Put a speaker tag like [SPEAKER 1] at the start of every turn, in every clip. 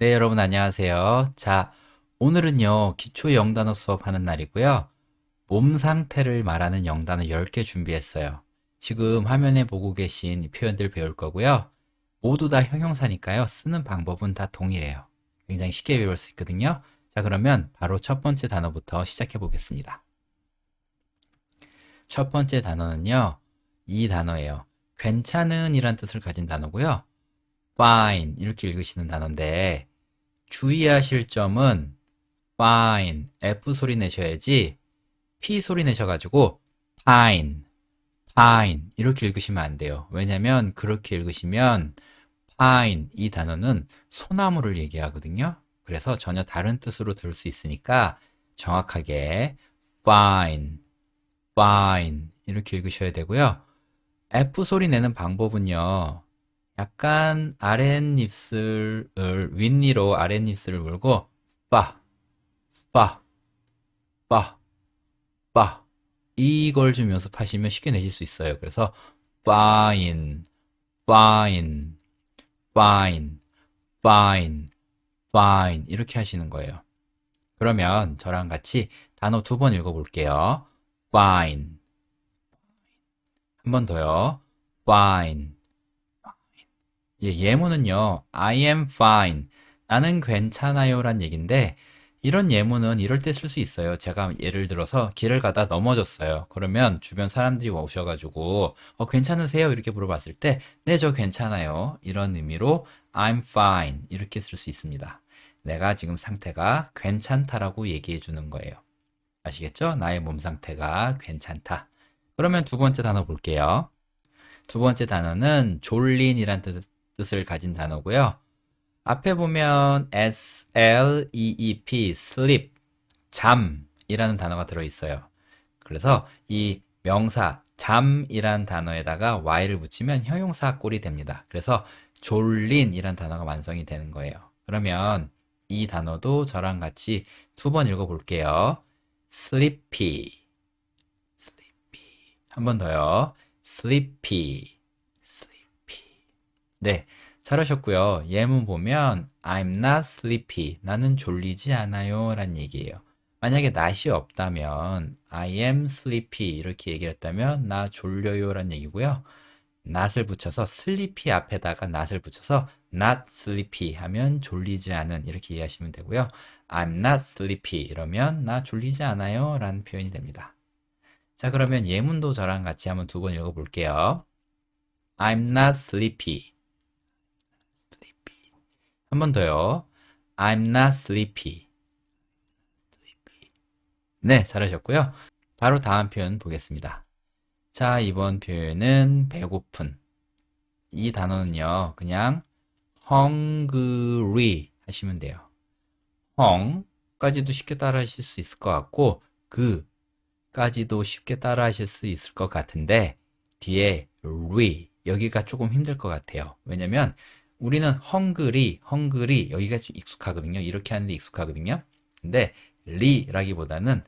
[SPEAKER 1] 네, 여러분 안녕하세요. 자, 오늘은요. 기초 영단어 수업하는 날이고요. 몸 상태를 말하는 영단어 10개 준비했어요. 지금 화면에 보고 계신 표현들 배울 거고요. 모두 다 형용사니까요. 쓰는 방법은 다 동일해요. 굉장히 쉽게 배울 수 있거든요. 자, 그러면 바로 첫 번째 단어부터 시작해 보겠습니다. 첫 번째 단어는요. 이 단어예요. 괜찮은 이란 뜻을 가진 단어고요. fine 이렇게 읽으시는 단어인데 주의하실 점은 fine, F 소리 내셔야지 P 소리 내셔가지고 pine, pine 이렇게 읽으시면 안 돼요. 왜냐면 그렇게 읽으시면 pine 이 단어는 소나무를 얘기하거든요. 그래서 전혀 다른 뜻으로 들을 수 있으니까 정확하게 fine, fine 이렇게 읽으셔야 되고요. F 소리 내는 방법은요. 약간 아랫입술을 윗니로 아랫입술을 물고 빠, 빠, 빠, 빠 이걸 좀 연습하시면 쉽게 내실 수 있어요. 그래서 fine, fine, fine, fine, fine 이렇게 하시는 거예요. 그러면 저랑 같이 단어 두 번 읽어볼게요. fine 한 번 더요. fine 예, 예문은요. I am fine. 나는 괜찮아요 란 얘기인데 이런 예문은 이럴 때 쓸 수 있어요. 제가 예를 들어서 길을 가다 넘어졌어요. 그러면 주변 사람들이 오셔가지고 어, 괜찮으세요? 이렇게 물어봤을 때 네, 저 괜찮아요. 이런 의미로 I'm fine 이렇게 쓸 수 있습니다. 내가 지금 상태가 괜찮다라고 얘기해 주는 거예요. 아시겠죠? 나의 몸 상태가 괜찮다. 그러면 두 번째 단어 볼게요. 두 번째 단어는 졸린이란 뜻, 뜻을 가진 단어고요. 앞에 보면 S L E E P sleep 잠이라는 단어가 들어 있어요. 그래서 이 명사 잠이란 단어에다가 y를 붙이면 형용사 꼴이 됩니다. 그래서 졸린이란 단어가 완성이 되는 거예요. 그러면 이 단어도 저랑 같이 두 번 읽어 볼게요. sleepy sleepy 한번 더요. sleepy 네, 잘하셨고요. 예문 보면 I'm not sleepy. 나는 졸리지 않아요. 라는 얘기예요. 만약에 n o 이 없다면 I am sleepy 이렇게 얘기 를 했다면 나 졸려요 라는 얘기고요. 낯을 붙여서 sleepy 앞에다가 낯을 붙여서 not sleepy 하면 졸리지 않은 이렇게 이해하시면 되고요. I'm not sleepy 이러면 나 졸리지 않아요 라는 표현이 됩니다. 자 그러면 예문도 저랑 같이 한번 두 번 읽어볼게요. I'm not sleepy. 한번 더요. I'm not sleepy. 네, 잘하셨고요. 바로 다음 표현 보겠습니다. 자, 이번 표현은 배고픈. 이 단어는요, 그냥 hungry 하시면 돼요. hung까지도 쉽게 따라 하실 수 있을 것 같고, 그까지도 쉽게 따라 하실 수 있을 것 같은데, 뒤에 re 여기가 조금 힘들 것 같아요. 왜냐면 우리는 헝그리, 헝그리 여기가 좀 익숙하거든요. 이렇게 하는데 익숙하거든요. 근데 리라기보다는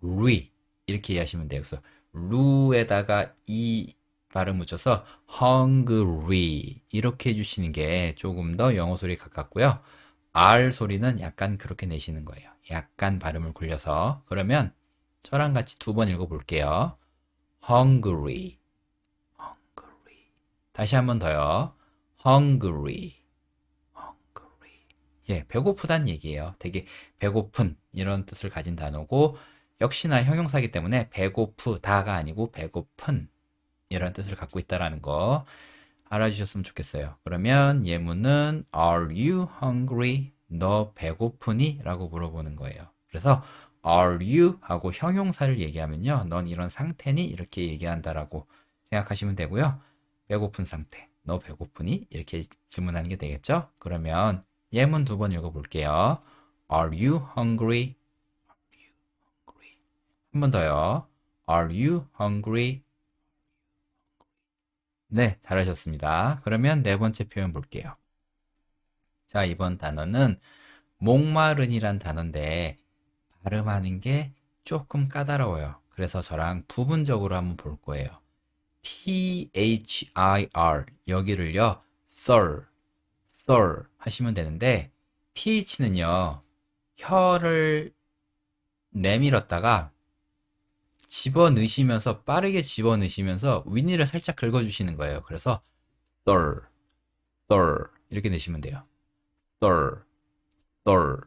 [SPEAKER 1] 루이 이렇게 이해하시면 돼요. 그래서 루에다가 이 발음 붙여서 헝 u n 이렇게 해주시는 게 조금 더 영어 소리 가깝고요. R 소리는 약간 그렇게 내시는 거예요. 약간 발음을 굴려서 그러면 저랑 같이 두 번 읽어볼게요. hungry, hungry 다시 한 번 더요. hungry. hungry. 예, 배고프단 얘기예요. 되게 배고픈 이런 뜻을 가진 단어고 역시나 형용사이기 때문에 배고프다가 아니고 배고픈 이런 뜻을 갖고 있다라는 거 알아주셨으면 좋겠어요. 그러면 예문은 Are you hungry? 너 배고프니? 라고 물어보는 거예요. 그래서 Are you? 하고 형용사를 얘기하면요. 넌 이런 상태니? 이렇게 얘기한다라고 생각하시면 되고요. 배고픈 상태. 너 배고프니? 이렇게 질문하는 게 되겠죠? 그러면 예문 두 번 읽어볼게요. Are you hungry? hungry? 한 번 더요. Are you hungry? 네, 잘하셨습니다. 그러면 네 번째 표현 볼게요. 자, 이번 단어는 목마른이란 단어인데 발음하는 게 조금 까다로워요. 그래서 저랑 부분적으로 한번 볼 거예요. THIR 여기를요 thir thir 하시면 되는데 TH는요 혀를 내밀었다가 집어넣으시면서 빠르게 집어넣으시면서 윗니를 살짝 긁어주시는 거예요. 그래서 thir thir 이렇게 내시면 돼요. thir thir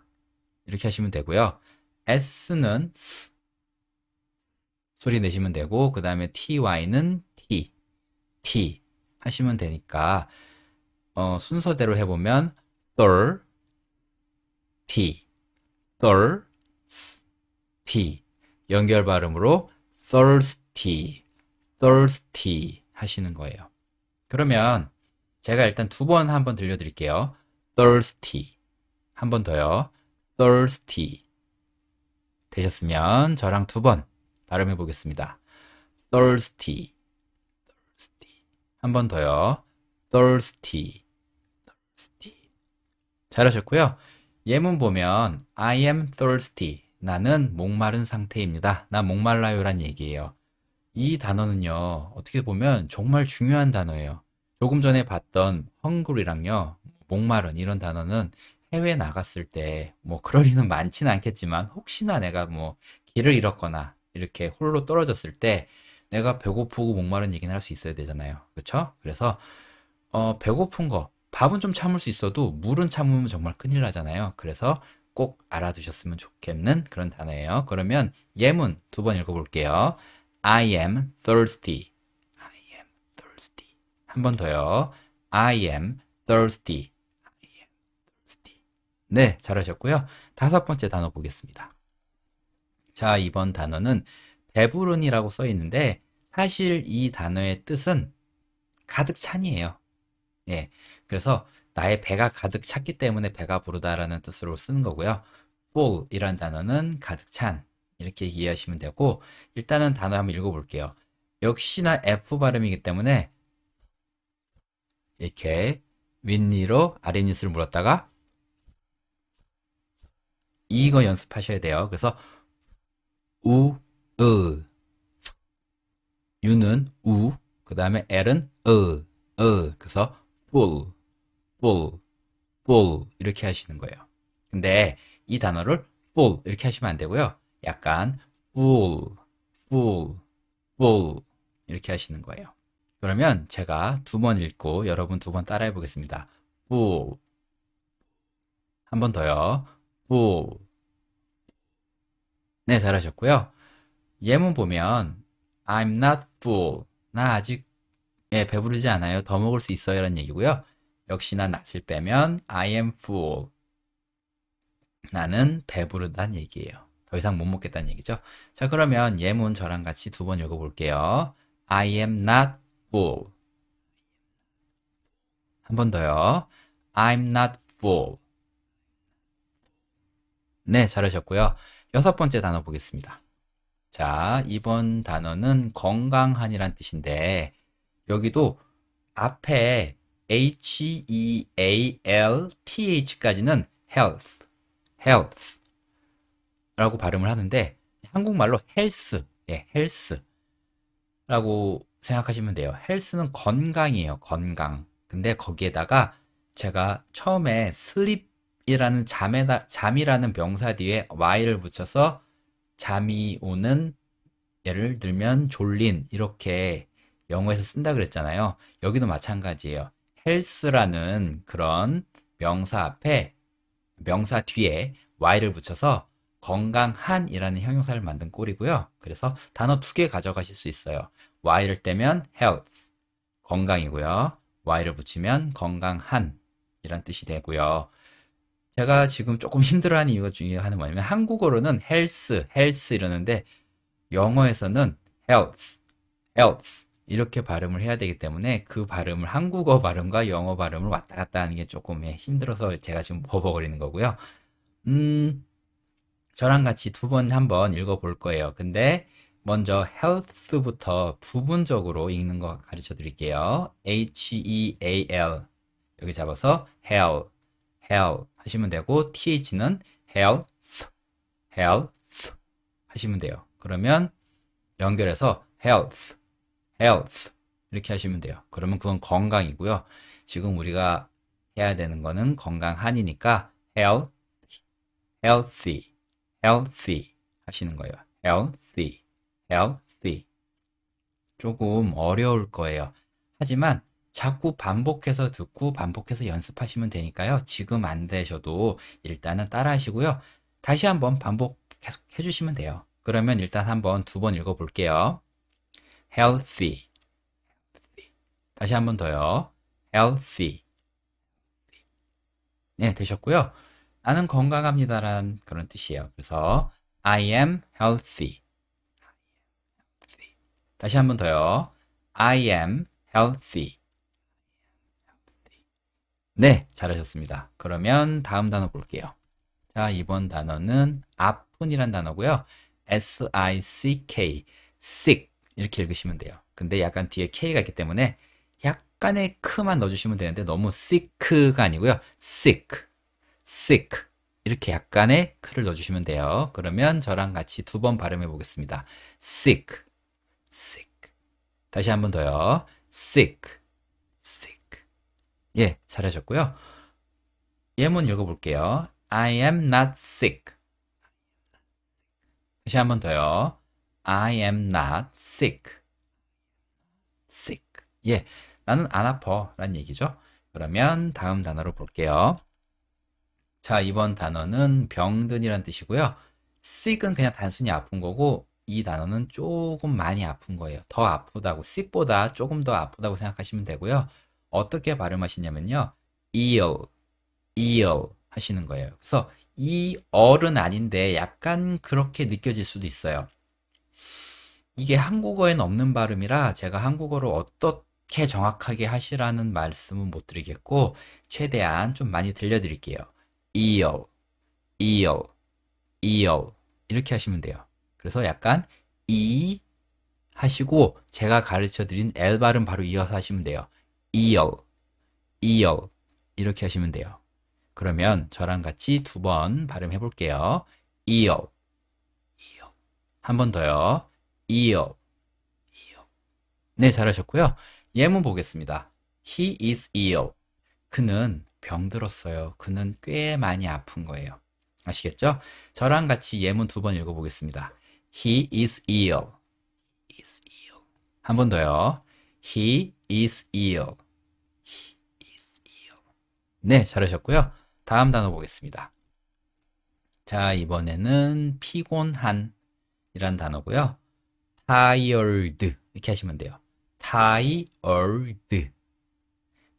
[SPEAKER 1] 이렇게 하시면 되고요. S는 s 소리 내시면 되고 그 다음에 ty는 t, t 하시면 되니까 어, 순서대로 해보면 thir, t, thir, t 연결 발음으로 thirsty, thirsty 하시는 거예요. 그러면 제가 일단 두 번 한번 들려드릴게요. thirsty 한 번 더요. thirsty 되셨으면 저랑 두번 발음해 보겠습니다. thirsty, thirsty. 한 번 더요. thirsty, thirsty. 잘하셨고요. 예문 보면 I am thirsty. 나는 목마른 상태입니다. 나 목말라요란 얘기예요. 이 단어는요. 어떻게 보면 정말 중요한 단어예요. 조금 전에 봤던 헝그리랑요. 목마른 이런 단어는 해외 나갔을 때 뭐 그럴 리는 많지는 않겠지만 혹시나 내가 뭐 길을 잃었거나 이렇게 홀로 떨어졌을 때 내가 배고프고 목마른 얘기는 할 수 있어야 되잖아요. 그렇죠? 그래서 어, 배고픈 거 밥은 좀 참을 수 있어도 물은 참으면 정말 큰일 나잖아요. 그래서 꼭 알아두셨으면 좋겠는 그런 단어예요. 그러면 예문 두 번 읽어볼게요. I am thirsty. I am thirsty. 한 번 더요. I am thirsty. I am thirsty. 네, 잘하셨고요. 다섯 번째 단어 보겠습니다. 자, 이번 단어는 배부른이라고 써 있는데 사실 이 단어의 뜻은 가득 찬이에요. 예. 그래서 나의 배가 가득 찼기 때문에 배가 부르다라는 뜻으로 쓰는 거고요. full이란 단어는 가득 찬 이렇게 이해하시면 되고 일단은 단어 한번 읽어볼게요. 역시나 F 발음이기 때문에 이렇게 윗니로 아랫니스를 물었다가 이거 연습하셔야 돼요. 그래서 우, 으. 유는 우, 그 다음에 l은 으, 으. 그래서 full, full, full 이렇게 하시는 거예요. 근데 이 단어를 full 이렇게 하시면 안 되고요. 약간 full, full, full 이렇게 하시는 거예요. 그러면 제가 두 번 읽고 여러분 두 번 따라해 보겠습니다. full 한번 더요. full 네, 잘하셨고요. 예문 보면 I'm not full. 나 아직 예, 배부르지 않아요. 더 먹을 수 있어요. 라는 얘기고요. 역시나 낯을 빼면 I am full. 나는 배부르는 얘기예요. 더 이상 못 먹겠다는 얘기죠. 자, 그러면 예문 저랑 같이 두 번 읽어볼게요. I am not full. 한 번 더요. I'm not full. 네, 잘하셨고요. 여섯 번째 단어 보겠습니다. 자, 이번 단어는 건강한이란 뜻인데 여기도 앞에 H E A L T H까지는 health, health라고 발음을 하는데 한국말로 헬스, 예, 헬스라고 생각하시면 돼요. 헬스는 건강이에요, 건강. 근데 거기에다가 제가 처음에 sleep 이라는 잠에다 잠이라는 명사 뒤에 y를 붙여서 잠이 오는 예를 들면 졸린 이렇게 영어에서 쓴다 그랬잖아요. 여기도 마찬가지예요. 헬스라는 그런 명사 앞에 명사 뒤에 y를 붙여서 건강한이라는 형용사를 만든 꼴이고요. 그래서 단어 두 개 가져가실 수 있어요. y를 떼면 health 건강이고요. y를 붙이면 건강한 이란 뜻이 되고요. 제가 지금 조금 힘들어하는 이유 중에 하나 뭐냐면 한국어로는 헬스, 헬스 이러는데 영어에서는 health, health 이렇게 발음을 해야 되기 때문에 그 발음을 한국어 발음과 영어 발음을 왔다 갔다 하는 게 조금 힘들어서 제가 지금 버벅거리는 거고요. 음, 저랑 같이 두 번 한 번 읽어볼 거예요. 근데 먼저 health부터 부분적으로 읽는 거 가르쳐 드릴게요. H E A L 여기 잡아서 hell health 하시면 되고 th는 health, health 하시면 돼요. 그러면 연결해서 health, health 이렇게 하시면 돼요. 그러면 그건 건강이고요. 지금 우리가 해야 되는 거는 건강한이니까 health, healthy, healthy 하시는 거예요. healthy, healthy 조금 어려울 거예요. 하지만 자꾸 반복해서 듣고 반복해서 연습하시면 되니까요. 지금 안 되셔도 일단은 따라 하시고요. 다시 한번 반복 계속 해주시면 돼요. 그러면 일단 한번 두 번 읽어볼게요. healthy. 다시 한번 더요. healthy. 네, 되셨고요. 나는 건강합니다라는 그런 뜻이에요. 그래서 I am healthy. 다시 한번 더요. I am healthy. 네, 잘하셨습니다. 그러면 다음 단어 볼게요. 자, 이번 단어는 아픈이란 단어고요. S-I-C-K, sick 이렇게 읽으시면 돼요. 근데 약간 뒤에 K가 있기 때문에 약간의 크만 넣어주시면 되는데 너무 sick가 아니고요. sick, sick 이렇게 약간의 크를 넣어주시면 돼요. 그러면 저랑 같이 두 번 발음해 보겠습니다. sick, sick 다시 한 번 더요. sick, 예, 잘하셨고요. 예문 읽어볼게요. I am not sick. 다시 한 번 더요. I am not sick. sick. 예, 나는 안아퍼 라는 얘기죠. 그러면 다음 단어로 볼게요. 자, 이번 단어는 병든이란 뜻이고요. sick은 그냥 단순히 아픈 거고 이 단어는 조금 많이 아픈 거예요. 더 아프다고 sick보다 조금 더 아프다고 생각하시면 되고요. 어떻게 발음하시냐면요. ear, ear 하시는 거예요. 그래서 이 얼은 아닌데 약간 그렇게 느껴질 수도 있어요. 이게 한국어엔 없는 발음이라 제가 한국어를 어떻게 정확하게 하시라는 말씀은 못 드리겠고 최대한 좀 많이 들려드릴게요. ear, ear, ear 이렇게 하시면 돼요. 그래서 약간 이 하시고 제가 가르쳐 드린 L 발음 바로 이어서 하시면 돼요. 이열, 이열 이렇게 하시면 돼요. 그러면 저랑 같이 두 번 발음해 볼게요. 이열, 이열 한번 더요. 이열, 이열 네, 잘하셨고요. 예문 보겠습니다. He is ill. 그는 병들었어요. 그는 꽤 많이 아픈 거예요. 아시겠죠? 저랑 같이 예문 두 번 읽어보겠습니다. He is ill. h is ill. 한 번 더요. He is ill. He is ill. 네, 잘하셨고요. 다음 단어 보겠습니다. 자, 이번에는 피곤한 이란 단어고요. tired 이렇게 하시면 돼요. tired.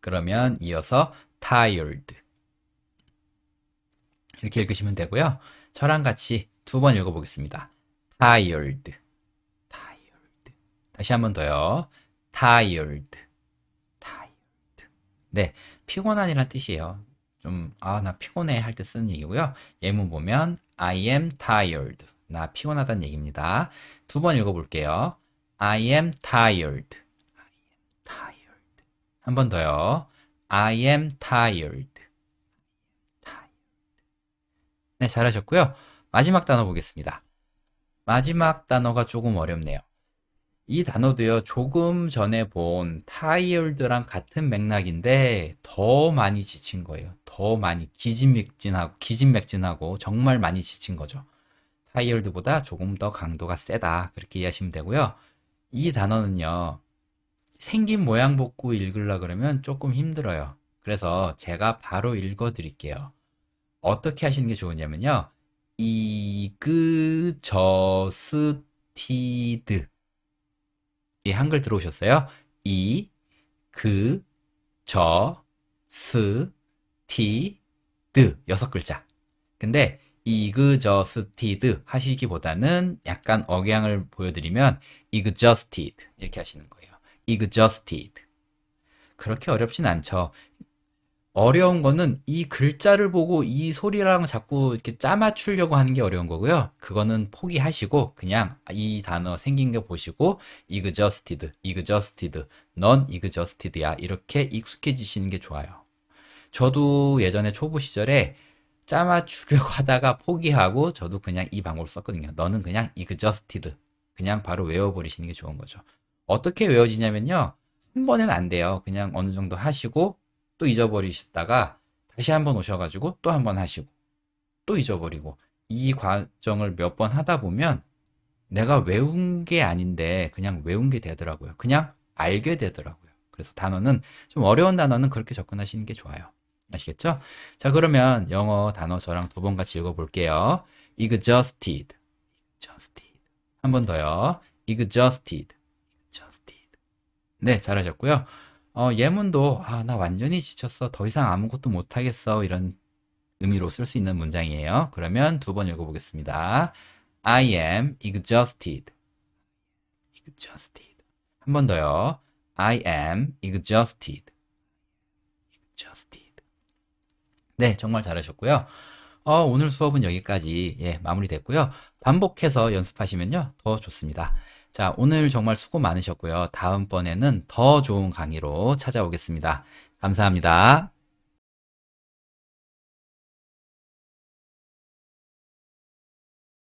[SPEAKER 1] 그러면 이어서 tired. 이렇게 읽으시면 되고요. 저랑 같이 두 번 읽어보겠습니다. tired. tired. 다시 한 번 더요. tired. tired. 네, 피곤한이란 뜻이에요. 좀, 아, 나 피곤해 할 때 쓰는 얘기고요. 예문 보면 I am tired. 나 피곤하다는 얘기입니다. 두 번 읽어볼게요. I am tired. I am tired. 한 번 더요. I am tired. 네, 잘하셨고요. 마지막 단어 보겠습니다. 마지막 단어가 조금 어렵네요. 이 단어도요, 조금 전에 본 타이얼드랑 같은 맥락인데 더 많이 지친 거예요. 더 많이 기진맥진하고, 기진맥진하고 정말 많이 지친 거죠. 타이얼드보다 조금 더 강도가 세다. 그렇게 이해하시면 되고요. 이 단어는요, 생긴 모양 복구 읽으려 그러면 조금 힘들어요. 그래서 제가 바로 읽어 드릴게요. 어떻게 하시는 게 좋으냐면요. 이그저스티드 예, 한글 들어오셨어요? 이, 그, 저, 스, 티, 드 여섯 글자. 근데 이 그 저스티드 하시기보다는 약간 억양을 보여드리면 이그저스티드 이렇게 하시는 거예요. 이그저스티드 그렇게 어렵진 않죠. 어려운 거는 이 글자를 보고 이 소리랑 자꾸 이렇게 짜맞추려고 하는 게 어려운 거고요. 그거는 포기하시고 그냥 이 단어 생긴 거 보시고 이그저스티드, 이그저스티드, 넌 이그저스티드야 이렇게 익숙해지시는 게 좋아요. 저도 예전에 초보 시절에 짜맞추려고 하다가 포기하고 저도 그냥 이 방법을 썼거든요. 너는 그냥 이그저스티드 그냥 바로 외워버리시는 게 좋은 거죠. 어떻게 외워지냐면요. 한 번엔 안 돼요. 그냥 어느 정도 하시고 또 잊어버리시다가 다시 한번 오셔가지고 또 한번 하시고 또 잊어버리고 이 과정을 몇 번 하다 보면 내가 외운 게 아닌데 그냥 외운 게 되더라고요. 그냥 알게 되더라고요. 그래서 단어는 좀 어려운 단어는 그렇게 접근하시는 게 좋아요. 아시겠죠? 자 그러면 영어 단어 저랑 두 번 같이 읽어볼게요. exhausted, exhausted. 한번 더요. exhausted, exhausted. 네 잘하셨고요. 어, 예문도 아, 나 완전히 지쳤어. 더 이상 아무것도 못하겠어. 이런 의미로 쓸 수 있는 문장이에요. 그러면 두 번 읽어보겠습니다. I am exhausted. exhausted. 한 번 더요. I am exhausted. exhausted. 네, 정말 잘하셨고요. 어, 오늘 수업은 여기까지 예, 마무리됐고요. 반복해서 연습하시면요. 더 좋습니다. 자, 오늘 정말 수고 많으셨고요. 다음번에는 더 좋은 강의로 찾아오겠습니다. 감사합니다.